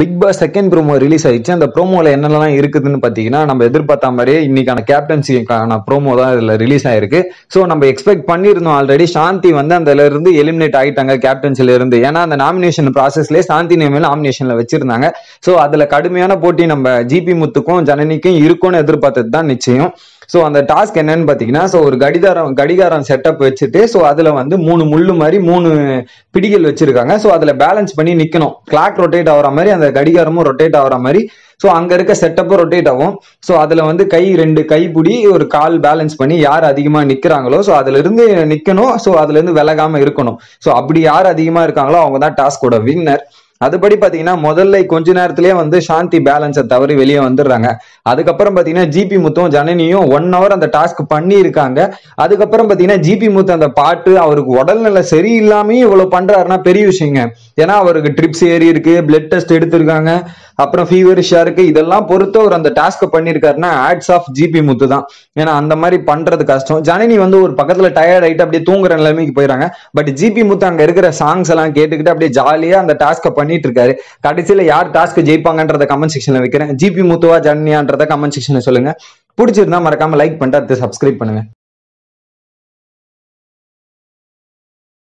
big Boss second promo release ஆயிடுச்சு அந்த ப்ரோமோல என்னெல்லாம் இருக்குதுன்னு பார்த்தீங்கன்னா நம்ம எதிர்பார்த்த மாதிரியே இன்னைக்கான கேப்டன்சிக்கான ப்ரோமோ தான் இதுல ரிலீஸ் ஆயிருக்கு ஸோ நம்ம எக்ஸ்பெக்ட் பண்ணியிருந்தோம் ஆல்ரெடி சாந்தி வந்து அதுல இருந்து எலிமினேட் ஆகிட்டாங்க கேப்டன்சில இருந்து ஏன்னா அந்த நாமினேஷன் ப்ராசஸ்லேயே சாந்தி நேமில் நாமினேஷன்ல வச்சிருந்தாங்க ஸோ அதில் கடுமையான போட்டி நம்ம ஜிபி முத்துக்கும் ஜனனிக்கும் இருக்கும்னு எதிர்பார்த்தது தான் நிச்சயம் ஸோ அந்த டாஸ்க் என்னன்னு பார்த்தீங்கன்னா ஸோ ஒரு கடிகாரம் கடிகாரம் செட்டப் வச்சுட்டு ஸோ அதில் வந்து மூணு முள்ளு மாதிரி மூணு பிடிகள் வச்சிருக்காங்க ஸோ அதில் பேலன்ஸ் பண்ணி நிற்கணும் கிளாக் ரொட்டேட் ஆகிற மாதிரி அந்த கடிகாரமும் ரொட்டேட் ஆகிற மாதிரி ஸோ அங்கே இருக்க செட்டப்பும் ரொட்டேட் ஆகும் ஸோ அதில் வந்து கை ரெண்டு கைப்பிடி ஒரு கால் பேலன்ஸ் பண்ணி யார் அதிகமாக நிற்கிறாங்களோ ஸோ அதுலேருந்து நிற்கணும் ஸோ அதுலேருந்து விலகாமல் இருக்கணும் ஸோ அப்படி யார் அதிகமாக இருக்காங்களோ அவங்க தான் டாஸ்கோட வின்னர் அதுபடி பாத்தீங்கன்னா முதல்ல கொஞ்ச நேரத்திலேயே வந்து சாந்தி பேலன்ஸை தவறி வெளியே வந்துடுறாங்க அதுக்கப்புறம் பாத்தீங்கன்னா ஜிபி முத்தும் ஜனனியும் ஒன் ஹவர் அந்த டாஸ்க் பண்ணி இருக்காங்க அதுக்கப்புறம் பாத்தீங்கன்னா ஜிபி முத்து அந்த பாட்டு அவருக்கு உடல்நிலை சரியில்லாமே இவ்வளவு பண்றாருன்னா பெரிய விஷயங்க ஏன்னா அவருக்கு ட்ரிப்ஸ் ஏறி இருக்கு பிளட் டெஸ்ட் எடுத்திருக்காங்க அப்புறம் ஃபீவரிஷா இருக்கு இதெல்லாம் பொறுத்து அவர் அந்த டாஸ்க்கு பண்ணியிருக்காருன்னா ஆட்ஸ் ஆஃப் ஜிபி முத்து தான் ஏன்னா அந்த மாதிரி பண்றது கஷ்டம் ஜனனி வந்து ஒரு பக்கத்துல டயர்ட் ஆயிட்டு அப்படியே தூங்குற நிலைமைக்கு போயிறாங்க பட் ஜிபி முத்து அங்க இருக்கிற சாங்ஸ் எல்லாம் கேட்டுக்கிட்டு அப்படியே ஜாலியா அந்த டாஸ்க்கை பண்ணிட்டு இருக்காரு கடைசியில யார் டாஸ்க் ஜெயிப்பாங்கன்றத கமெண்ட் செக்ஷன்ல வைக்கிறேன் ஜிபி முத்துவா ஜனனியான்றத கமெண்ட் செக்ஷன்ல சொல்லுங்க பிடிச்சிருந்தா மறக்காம லைக் பண்ணிட்டு அடுத்து சப்ஸ்கிரைப் பண்ணுங்க